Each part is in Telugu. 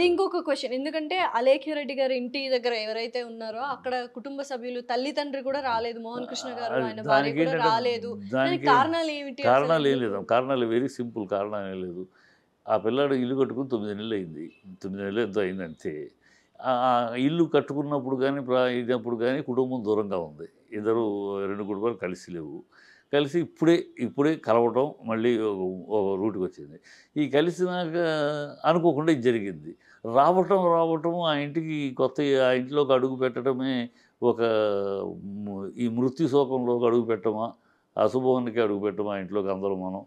అది ఇంకొక క్వశ్చన్ ఎందుకంటే అలేఖ్య రెడ్డి గారి ఇంటి దగ్గర ఎవరైతే ఉన్నారో అక్కడ కుటుంబ సభ్యులు తల్లి తండ్రి కూడా రాలేదు మోహన్ కృష్ణ గారు ఆయన కూడా రాలేదు కారణాలు ఏమిటి కారణాలు ఏం లేదు కారణాలు వెరీ సింపుల్ కారణం ఏం లేదు ఆ పిల్లాడు ఇల్లు కట్టుకుని తొమ్మిది నెలలు అయింది తొమ్మిది నెలలు ఎంతో అయిందంతే ఇల్లు కట్టుకున్నప్పుడు కానీ ఇదప్పుడు కానీ కుటుంబం దూరంగా ఉంది ఇద్దరు రెండు కుటుంబాలు కలిసి లేవు కలిసి ఇప్పుడే ఇప్పుడే కలవటం మళ్ళీ ఒక రూట్కి వచ్చింది ఈ కలిసినాక అనుకోకుండా ఇది జరిగింది రావటం రావటం ఆ ఇంటికి కొత్త ఆ ఇంట్లోకి అడుగు పెట్టడమే ఒక ఈ మృత్యు శోకంలోకి అడుగు పెట్టమా అశుభవానికి అడుగు పెట్టమా ఇంట్లోకి అందరం మనం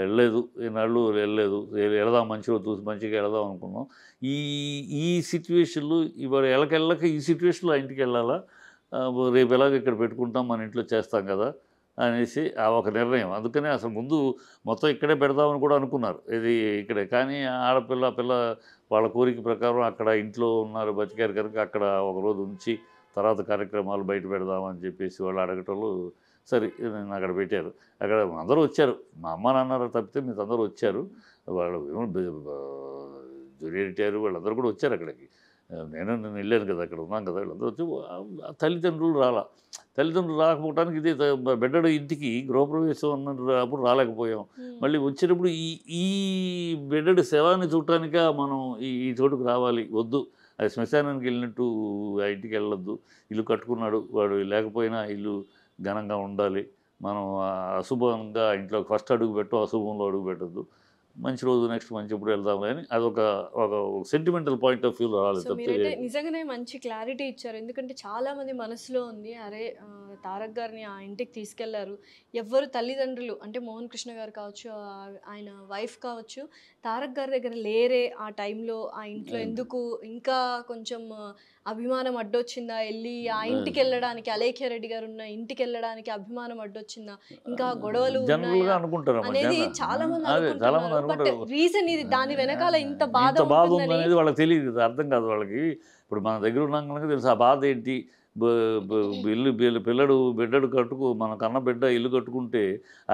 వెళ్ళలేదు ఈనాళ్ళు వెళ్ళలేదు వెళదాం మంచిగా చూసి మంచిగా వెళదాం అనుకున్నాం ఈ ఈ సిచ్యువేషన్లు ఇవాళ వెళ్ళకెళ్ళక ఈ సిచ్యువేషన్లో ఇంటికి వెళ్ళాలా రేపు ఎలాగ ఇక్కడ పెట్టుకుంటాం మన ఇంట్లో చేస్తాం కదా అనేసి ఆ ఒక నిర్ణయం అందుకనే అసలు ముందు మొత్తం ఇక్కడే పెడదామని కూడా అనుకున్నారు ఇది ఇక్కడే కానీ ఆడపిల్ల పిల్ల వాళ్ళ కోరిక ప్రకారం అక్కడ ఇంట్లో ఉన్నారు బతికారు కనుక అక్కడ ఒకరోజు ఉంచి తర్వాత కార్యక్రమాలు బయట పెడదామని చెప్పేసి వాళ్ళు అడగటోళ్ళు సరే నేను అక్కడ పెట్టారు అక్కడ అందరూ వచ్చారు మా అమ్మ నాన్నగారు తప్పితే మీరు అందరూ వచ్చారు వాళ్ళు జూనియర్ ఎన్టీఆర్ వాళ్ళందరూ కూడా వచ్చారు అక్కడికి నేను నేను వెళ్ళాను కదా అక్కడ ఉన్నాను కదా వీళ్ళందరూ వచ్చి తల్లిదండ్రులు రాలా తల్లిదండ్రులు రాకపోవడానికి ఇది బిడ్డడు ఇంటికి గృహప్రవేశం అన్నప్పుడు రాలేకపోయాం మళ్ళీ వచ్చినప్పుడు ఈ ఈ బిడ్డడు శవాన్ని చూడటానిక మనం ఈ ఈ చోటుకు రావాలి వద్దు అది శ్మశానానికి వెళ్ళినట్టు ఆ ఇంటికి వెళ్ళొద్దు ఇల్లు కట్టుకున్నాడు వాడు లేకపోయినా ఇల్లు ఘనంగా ఉండాలి మనం అశుభంగా ఇంట్లో ఫస్ట్ అడుగు పెట్టు అశుభంలో అడుగు పెట్టద్దు మంచి రోజు నెక్స్ట్ మంచి ఇప్పుడు వెళ్దాం అని అది ఒక సెంటిమెంటల్ పాయింట్ ఆఫ్ వ్యూ రావాలి తప్పితే నిజంగానే మంచి క్లారిటీ ఇచ్చారు ఎందుకంటే చాలా మంది మనసులో ఉంది అరే తారక్ గారిని ఆ ఇంటికి తీసుకెళ్లారు ఎవ్వరు తల్లిదండ్రులు అంటే మోహన్ కృష్ణ గారు కావచ్చు ఆయన వైఫ్ కావచ్చు తారక్ గారి దగ్గర లేరే ఆ టైంలో ఆ ఇంట్లో ఎందుకు ఇంకా కొంచెం అభిమానం అడ్డొచ్చిందా వెళ్ళి ఆ ఇంటికి వెళ్ళడానికి అలేఖ్య రెడ్డి గారు ఉన్న ఇంటికి వెళ్ళడానికి అభిమానం అడ్డొచ్చిందా ఇంకా గొడవలు అనేది చాలా మంది రీజన్ ఇది దాని వెనకాల ఇంత బాధ బాధ ఉందనేది వాళ్ళకి తెలియదు అర్థం కాదు వాళ్ళకి ఇప్పుడు మన దగ్గర ఉన్నాం కనుక తెలుసు ఆ బాధ ఏంటి ఇల్లు పిల్లడు బిడ్డడు కట్టుకు మన కన్న బిడ్డ ఇల్లు కట్టుకుంటే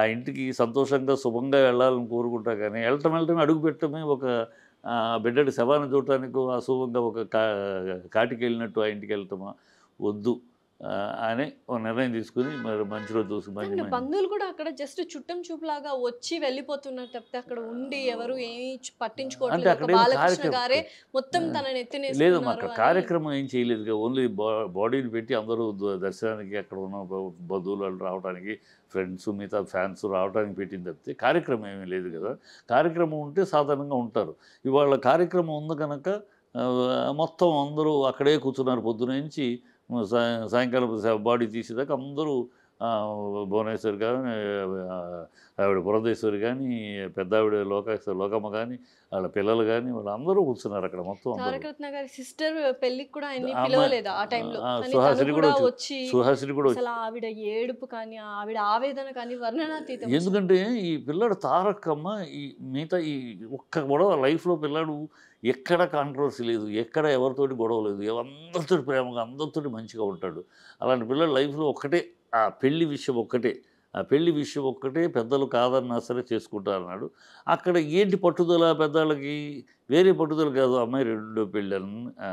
ఆ ఇంటికి సంతోషంగా శుభంగా వెళ్ళాలని కోరుకుంటా కానీ వెళ్ళటం వెళ్ళటం అడుగు పెట్టడమే ఒక బిడ్డడు శవాన్ని చూడటానికి అశుభంగా ఒక కాటికి వెళ్ళినట్టు ఆ ఇంటికి వెళ్ళటమా వద్దు అని ఒక నిర్ణయం తీసుకుని మరి మంచి రోజు చూసి మంచి బంధువులు కూడా అక్కడ జస్ట్ చుట్టం చూపులాగా వచ్చి వెళ్ళిపోతున్నారు తప్పితే అక్కడ ఉండి ఎవరు ఏమి పట్టించుకోవట్లేదు లేదు అక్కడ కార్యక్రమం ఏం చేయలేదు ఓన్లీ బాడీని పెట్టి అందరూ దర్శనానికి అక్కడ ఉన్న బంధువులు రావడానికి ఫ్రెండ్స్ మిగతా ఫ్యాన్స్ రావడానికి పెట్టింది తప్పితే కార్యక్రమం ఏమీ లేదు కదా కార్యక్రమం ఉంటే సాధారణంగా ఉంటారు ఇవాళ కార్యక్రమం ఉంది కనుక మొత్తం అందరూ అక్కడే కూర్చున్నారు పొద్దున నుంచి ಸಾಂಕಲ್ಪ ಬಾಡಿ ಅಂದರು. భువనేశ్వర్ కానీ ఆవిడ బురదేశ్వరి కానీ పెద్ద ఆవిడ లోకేశ్వర లోకమ్మ కానీ వాళ్ళ పిల్లలు కానీ వాళ్ళందరూ కూర్చున్నారు అక్కడ మొత్తం సిస్టర్ పెళ్ళికి కూడా సుహాసిని కూడా వచ్చి సుహాసిని కూడా ఆవిడ ఏడుపు కానీ ఆవిడ ఆవేదన కానీ ఎందుకంటే ఈ పిల్లడు తారకమ్మ ఈ మిగతా ఈ ఒక్క గొడవ లైఫ్లో పిల్లాడు ఎక్కడ కాంట్రవర్సీ లేదు ఎక్కడ ఎవరితోటి గొడవ లేదు అందరితోటి ప్రేమగా అందరితోటి మంచిగా ఉంటాడు అలాంటి పిల్లలు లైఫ్లో ఒక్కటే ఆ పెళ్లి విషయం ఒక్కటే ఆ పెళ్లి విషయం ఒక్కటే పెద్దలు కాదన్నా సరే చేసుకుంటారన్నాడు అక్కడ ఏంటి పట్టుదల పెద్దలకి వేరే పట్టుదల కాదు అమ్మాయి రెండో పెళ్ళి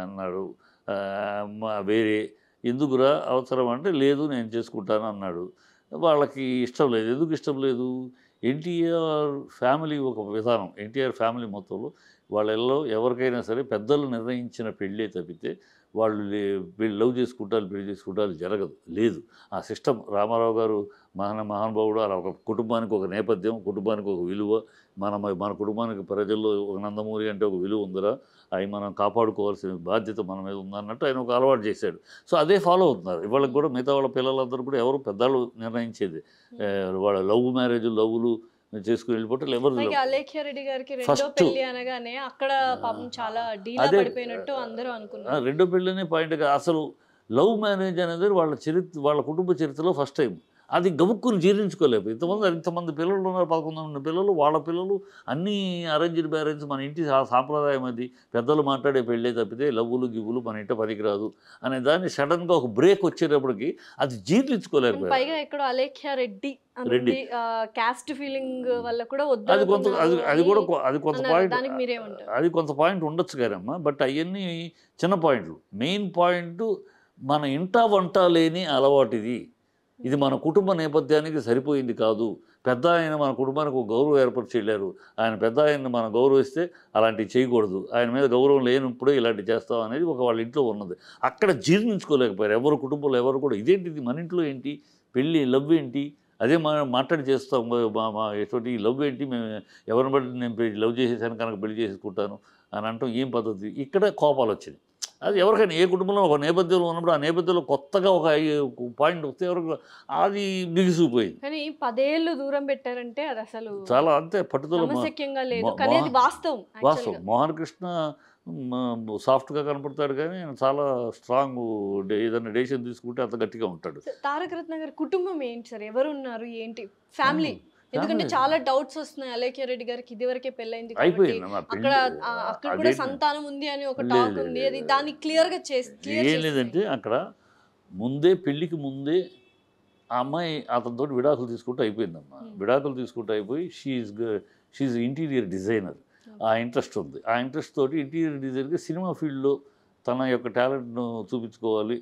అన్నాడు వేరే ఎందుకురా అవసరం అంటే లేదు నేను చేసుకుంటాను అన్నాడు వాళ్ళకి ఇష్టం లేదు ఎందుకు ఇష్టం లేదు ఎన్టీఆర్ ఫ్యామిలీ ఒక విధానం ఎన్టీఆర్ ఫ్యామిలీ మొత్తంలో వాళ్ళెల్లో ఎవరికైనా సరే పెద్దలు నిర్ణయించిన పెళ్ళే తప్పితే వాళ్ళు వీళ్ళు లవ్ చేసుకుంటారు పెళ్లి చేసుకుంటారు జరగదు లేదు ఆ సిస్టమ్ రామారావు గారు మహాన మహానుభావుడు అలా ఒక కుటుంబానికి ఒక నేపథ్యం కుటుంబానికి ఒక విలువ మన మన కుటుంబానికి ప్రజల్లో ఒక నందమూరి అంటే ఒక విలువ ఉందిరా అవి మనం కాపాడుకోవాల్సిన బాధ్యత మన మీద ఉందన్నట్టు ఆయన ఒక అలవాటు చేశాడు సో అదే ఫాలో అవుతున్నారు ఇవాళకి కూడా మిగతా వాళ్ళ పిల్లలందరూ కూడా ఎవరు పెద్దలు నిర్ణయించేది వాళ్ళ లవ్ మ్యారేజ్ లవ్లు చేసుకుని వెళ్ళిపోవటం ఎవరు గారికి రెండో అనగానే అక్కడ పాపం చాలా పడిపోయినట్టు అందరూ అనుకున్నారు రెండో పెళ్ళి అనే పాయింట్ అసలు లవ్ మ్యారేజ్ అనేది వాళ్ళ చరిత్ర వాళ్ళ కుటుంబ చరిత్రలో ఫస్ట్ టైం అది గబుక్కుని జీర్ణించుకోలేదు ఇంతమంది ఇంతమంది పిల్లలు ఉన్నారు పదకొండు మంది పిల్లలు వాళ్ళ పిల్లలు అన్నీ అరేంజ్డ్ మ్యారేజ్ మన ఇంటి సాంప్రదాయం అది పెద్దలు మాట్లాడే పెళ్ళే తప్పితే లవ్వులు గివ్వులు మన ఇంట పనికిరాదు అనే దాన్ని సడన్గా ఒక బ్రేక్ వచ్చేటప్పటికి అది జీర్ణించుకోలేదు పైగా ఇక్కడ అలేఖ్యారెడ్డి రెడ్డి క్యాస్ట్ ఫీలింగ్ వల్ల కూడా అది కొంత అది అది కూడా అది కొంత పాయింట్ అది కొంత పాయింట్ ఉండొచ్చు కదమ్మా బట్ అవన్నీ చిన్న పాయింట్లు మెయిన్ పాయింట్ మన ఇంట వంట లేని అలవాటు ఇది ఇది మన కుటుంబ నేపథ్యానికి సరిపోయింది కాదు పెద్ద ఆయన మన కుటుంబానికి ఒక గౌరవం చేయలేరు ఆయన పెద్ద ఆయన్ని మనం గౌరవిస్తే అలాంటివి చేయకూడదు ఆయన మీద గౌరవం లేనప్పుడే ఇలాంటివి చేస్తాం అనేది ఒక వాళ్ళ ఇంట్లో ఉన్నది అక్కడ జీర్ణించుకోలేకపోయారు ఎవరు కుటుంబంలో ఎవరు కూడా ఇదేంటిది మన ఇంట్లో ఏంటి పెళ్ళి లవ్ ఏంటి అదే మనం మాట్లాడి చేస్తాం మా ఎటువంటి లవ్ ఏంటి మేము ఎవరిని బట్టి నేను లవ్ చేసేసాను కనుక పెళ్లి చేసుకుంటాను అని అంటాం ఏం పద్ధతి ఇక్కడ కోపాలు వచ్చినాయి అది ఎవరికైనా ఏ కుటుంబంలో ఒక నేపథ్యంలో ఉన్నప్పుడు ఆ నేపథ్యంలో కొత్తగా ఒక పాయింట్ వస్తే ఎవరికి అది బిగిసిపోయింది కానీ పదేళ్ళు దూరం పెట్టారంటే అది అసలు చాలా అంతే పట్టుదల వాస్తవం వాస్తవం మోహన్ కృష్ణ సాఫ్ట్గా కనపడతాడు కానీ చాలా స్ట్రాంగ్ ఏదైనా డెసిషన్ తీసుకుంటే అంత గట్టిగా ఉంటాడు తారక రత్న గారి కుటుంబం ఏంటి సార్ ఎవరు ఉన్నారు ఏంటి ఫ్యామిలీ ఎందుకంటే చాలా డౌట్స్ వస్తున్నాయి అలేఖ్య రెడ్డి గారికి ఇది వరకే పెళ్ళైంది అక్కడ అక్కడ కూడా సంతానం ఉంది అని ఒక టాక్ ఉంది అది దాన్ని క్లియర్ గా చేస్తుంది ఏం లేదంటే అక్కడ ముందే పెళ్లికి ముందే ఆ అమ్మాయి అతనితో విడాకులు తీసుకుంటూ అయిపోయిందమ్మా విడాకులు తీసుకుంటూ అయిపోయి షీఈ్ షీఈ్ ఇంటీరియర్ డిజైనర్ ఆ ఇంట్రెస్ట్ ఉంది ఆ ఇంట్రెస్ట్ తోటి ఇంటీరియర్ డిజైనర్గా సినిమా ఫీల్డ్లో తన యొక్క టాలెంట్ను చూపించుకోవాలి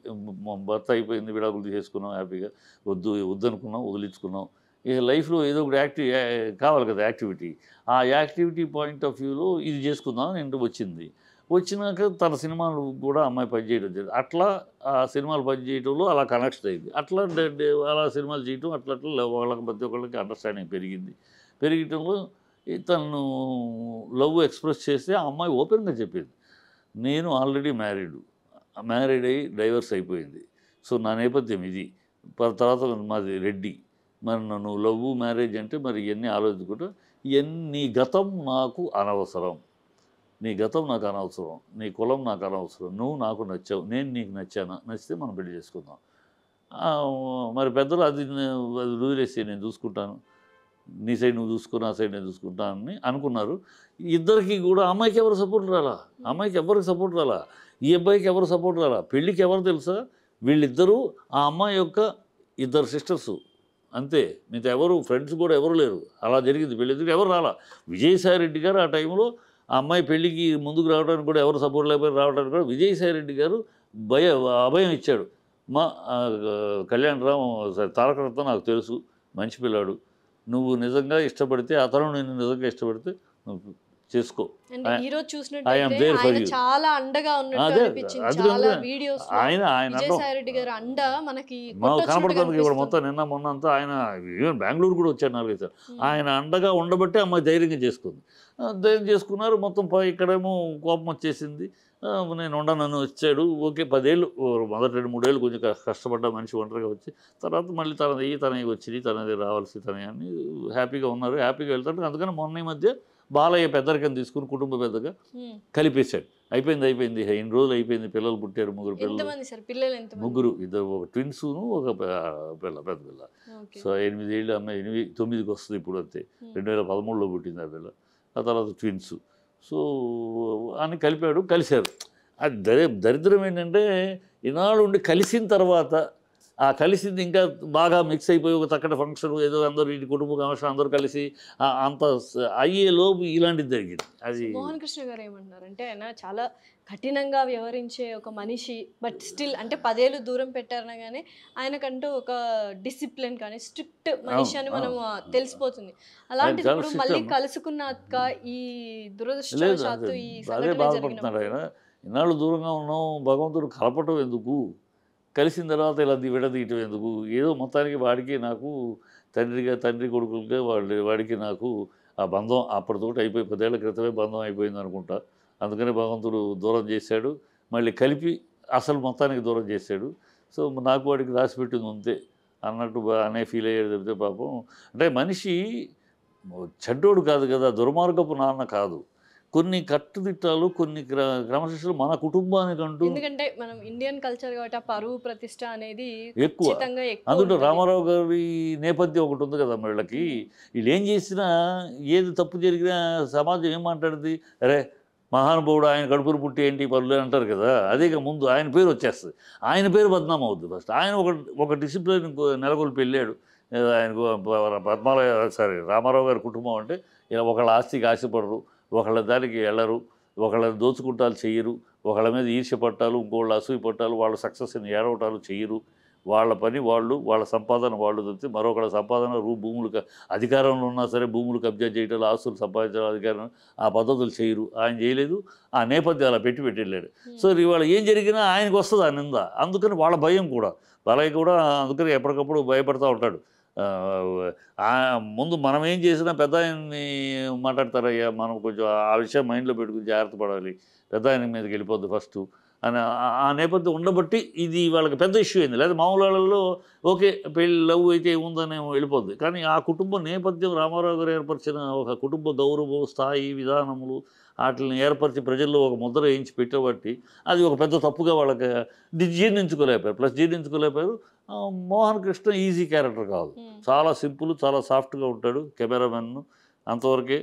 భర్త అయిపోయింది విడాకులు తీసేసుకున్నాం హ్యాపీగా వద్దు వద్దనుకున్నాం వదిలించుకున్నాం ఈ లైఫ్లో ఏదో ఒకటి యాక్టివ్ కావాలి కదా యాక్టివిటీ ఆ యాక్టివిటీ పాయింట్ ఆఫ్ వ్యూలో ఇది చేసుకుందాం ఇంటి వచ్చింది వచ్చినాక తన సినిమాలు కూడా అమ్మాయి పనిచేయడం జరిగింది అట్లా ఆ సినిమాలు పనిచేయడంలో అలా కనెక్షన్ అయింది అట్లా అలా సినిమాలు చేయడం అట్లా అట్లా వాళ్ళకి ప్రతి ఒక్కళ్ళకి అండర్స్టాండింగ్ పెరిగింది పెరిగటంలో తను లవ్ ఎక్స్ప్రెస్ చేస్తే ఆ అమ్మాయి ఓపెన్గా చెప్పింది నేను ఆల్రెడీ మ్యారీడ్ మ్యారీడ్ అయ్యి డైవర్స్ అయిపోయింది సో నా నేపథ్యం ఇది తర్వాత మాది రెడ్డి మరి నన్ను లవ్ మ్యారేజ్ అంటే మరి ఇవన్నీ ఆలోచించుకుంటూ నీ గతం నాకు అనవసరం నీ గతం నాకు అనవసరం నీ కులం నాకు అనవసరం నువ్వు నాకు నచ్చావు నేను నీకు నచ్చాను నచ్చితే మనం పెళ్లి చేసుకుందాం మరి పెద్దలు అది అది వదిలేసి నేను చూసుకుంటాను నీ సైడ్ నువ్వు చూసుకో నా సైడ్ నేను అని అనుకున్నారు ఇద్దరికి కూడా అమ్మాయికి ఎవరు సపోర్ట్ రాలా అమ్మాయికి ఎవరికి సపోర్ట్ రాలా ఈ అబ్బాయికి ఎవరు సపోర్ట్ రాలా పెళ్ళికి ఎవరు తెలుసా వీళ్ళిద్దరూ ఆ అమ్మాయి యొక్క ఇద్దరు సిస్టర్సు అంతే మిగతా ఎవరు ఫ్రెండ్స్ కూడా ఎవరు లేరు అలా జరిగింది పెళ్లి దగ్గర ఎవరు రాలా విజయసాయి రెడ్డి గారు ఆ టైంలో ఆ అమ్మాయి పెళ్లికి ముందుకు రావడానికి కూడా ఎవరు సపోర్ట్ లేకపోయినా రావడానికి కూడా విజయసాయిరెడ్డి రెడ్డి గారు భయ అభయం ఇచ్చాడు మా కళ్యాణరావు తారకరత్న నాకు తెలుసు మంచి పిల్లాడు నువ్వు నిజంగా ఇష్టపడితే అతను నేను నిజంగా ఇష్టపడితే నువ్వు చేసుకో చాలా అండగా ఆయన ఆయన అండ మొత్తం నిన్న మొన్న అంతా ఆయన బెంగళూరు కూడా వచ్చారు నాలుగైదు సార్ hmm. ఆయన అండగా ఉండబట్టే అమ్మాయి ధైర్యంగా చేసుకుంది ధైర్యం చేసుకున్నారు మొత్తం ఇక్కడేమో కోపం వచ్చేసింది నేను ఉండనని వచ్చాడు ఓకే పదేళ్ళు మొదటి రెండు మూడేళ్ళు కొంచెం కష్టపడ్డ మనిషి ఒంటరిగా వచ్చి తర్వాత మళ్ళీ తన తనవి వచ్చింది తనది రావాల్సి తనవి అని హ్యాపీగా ఉన్నారు హ్యాపీగా వెళ్తాడు అందుకని మొన్న ఈ మధ్య బాలయ్య పెద్దరికం తీసుకుని కుటుంబ పెద్దగా కలిపేశాడు అయిపోయింది అయిపోయింది ఎన్ని రోజులు అయిపోయింది పిల్లలు పుట్టారు ముగ్గురు పిల్లలు ముగ్గురు ఇద్దరు ఒక ట్విన్స్ను ఒక పిల్ల పెద్ద పిల్ల సో ఎనిమిది ఏళ్ళు అమ్మాయి ఎనిమిది తొమ్మిదికి వస్తుంది ఇప్పుడు అంతే రెండు వేల పదమూడులో పుట్టింది ఆ పిల్ల ఆ తర్వాత ట్విన్స్ సో అని కలిపాడు కలిశారు అది దరి దరిద్రం ఏంటంటే ఈనాడు ఉండి కలిసిన తర్వాత ఆ కలిసింది ఇంకా బాగా మిక్స్ అయిపోయి ఒక చక్కటి ఫంక్షన్ ఏదో అందరూ ఇంటి కుటుంబ కమర్షన్ అందరూ కలిసి అంత అయ్యే లోపు ఇలాంటిది జరిగింది అది మోహన్ కృష్ణ గారు ఏమంటున్నారు అంటే ఆయన చాలా కఠినంగా వ్యవహరించే ఒక మనిషి బట్ స్టిల్ అంటే పదేళ్ళు దూరం పెట్టారన కానీ ఆయనకంటూ ఒక డిసిప్లిన్ కానీ స్ట్రిక్ట్ మనిషి అని మనం తెలిసిపోతుంది అలాంటిది మళ్ళీ కలుసుకున్నాక ఈ దురదృష్టం ఈ బాధపడుతున్నాడు ఇన్నాళ్ళు దూరంగా ఉన్నాం భగవంతుడు కలపటం ఎందుకు కలిసిన తర్వాత ఇలా విడదీయటం ఎందుకు ఏదో మొత్తానికి వాడికి నాకు తండ్రిగా తండ్రి కొడుకులుగా వాడి వాడికి నాకు ఆ బంధం అప్పటితో అయిపోయి పదేళ్ల క్రితమే బంధం అయిపోయింది అనుకుంటా అందుకనే భగవంతుడు దూరం చేశాడు మళ్ళీ కలిపి అసలు మొత్తానికి దూరం చేశాడు సో నాకు వాడికి రాసి పెట్టింది అంతే అన్నట్టు అనే ఫీల్ అయ్యాడు చెప్తే పాపం అంటే మనిషి చెడ్డోడు కాదు కదా దుర్మార్గపు నాన్న కాదు కొన్ని కట్టుదిట్టాలు కొన్ని క్రమశిక్షలు మన కుటుంబానికి అంటూ ఎందుకంటే మనం ఇండియన్ కల్చర్ కాబట్టి పరువు ప్రతిష్ట అనేది ఎక్కువ అందుకంటే రామారావు గారి నేపథ్యం ఒకటి ఉంది కదా వీళ్ళకి వీళ్ళు ఏం చేసినా ఏది తప్పు జరిగినా సమాజం ఏం మాట్లాడింది అరే మహానుభావుడు ఆయన కడుపురు పుట్టి ఏంటి పనులు అంటారు కదా అదే ముందు ఆయన పేరు వచ్చేస్తుంది ఆయన పేరు బద్నాం అవుద్ది ఫస్ట్ ఆయన ఒక ఒక డిసిప్లిన్ నెలకొల్పి వెళ్ళాడు ఆయన పద్మాలయ సారీ రామారావు గారి కుటుంబం అంటే ఇలా ఒకళ్ళ ఆస్తికి ఆశపడరు ఒకళ్ళ దానికి వెళ్ళరు ఒకళ్ళని దోచుకుంటాలు చేయరు ఒకళ్ళ మీద ఈర్ష్య పట్టాలు ఇంకోళ్ళు అసూయ పట్టాలు వాళ్ళ సక్సెస్ని ఏడవటాలు చేయరు వాళ్ళ పని వాళ్ళు వాళ్ళ సంపాదన వాళ్ళు తప్పితే మరొకళ్ళ సంపాదన రూ భూములు అధికారంలో ఉన్నా సరే భూములు కబ్జా చేయటాలు ఆస్తులు సంపాదించడం అధికారం ఆ పద్ధతులు చేయరు ఆయన చేయలేదు ఆ నేపథ్యం అలా పెట్టి పెట్టాడు సో ఇవాళ ఏం జరిగినా ఆయనకు వస్తుంది ఆ నింద అందుకని వాళ్ళ భయం కూడా బలయ్య కూడా అందుకని ఎప్పటికప్పుడు భయపడతా ఉంటాడు ముందు మనం ఏం చేసినా పెద్ద ఆయన్ని మాట్లాడతారయ్యా మనం కొంచెం ఆ విషయం మైండ్లో పెట్టుకుని జాగ్రత్త పడాలి పెద్ద ఆయన మీదకి వెళ్ళిపోద్ది ఫస్ట్ అని ఆ నేపథ్యం ఉండబట్టి ఇది వాళ్ళకి పెద్ద ఇష్యూ అయింది లేదా మామూలు వాళ్ళలో ఓకే పెళ్ళి లవ్ అయితే ఉందని వెళ్ళిపోద్ది కానీ ఆ కుటుంబ నేపథ్యం రామారావు గారు ఏర్పరిచిన ఒక కుటుంబ గౌరవం స్థాయి విధానములు వాటిని ఏర్పరిచి ప్రజల్లో ఒక ముద్ర వేయించి పెట్టబట్టి అది ఒక పెద్ద తప్పుగా వాళ్ళకి జీర్ణించుకోలేకపోయారు ప్లస్ జీర్ణించుకోలేకపోయారు మోహన్ కృష్ణ ఈజీ క్యారెక్టర్ కాదు hmm. చాలా సింపుల్ చాలా సాఫ్ట్గా ఉంటాడు కెమెరామెన్ను అంతవరకే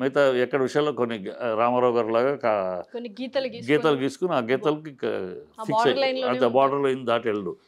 మిగతా ఎక్కడ విషయాల్లో కొన్ని రామారావు గారు లాగా గీతలు గీతలు గీసుకుని ఆ గీతలకి ఫిక్స్ లైన్ అంత దాటి వెళ్ళడు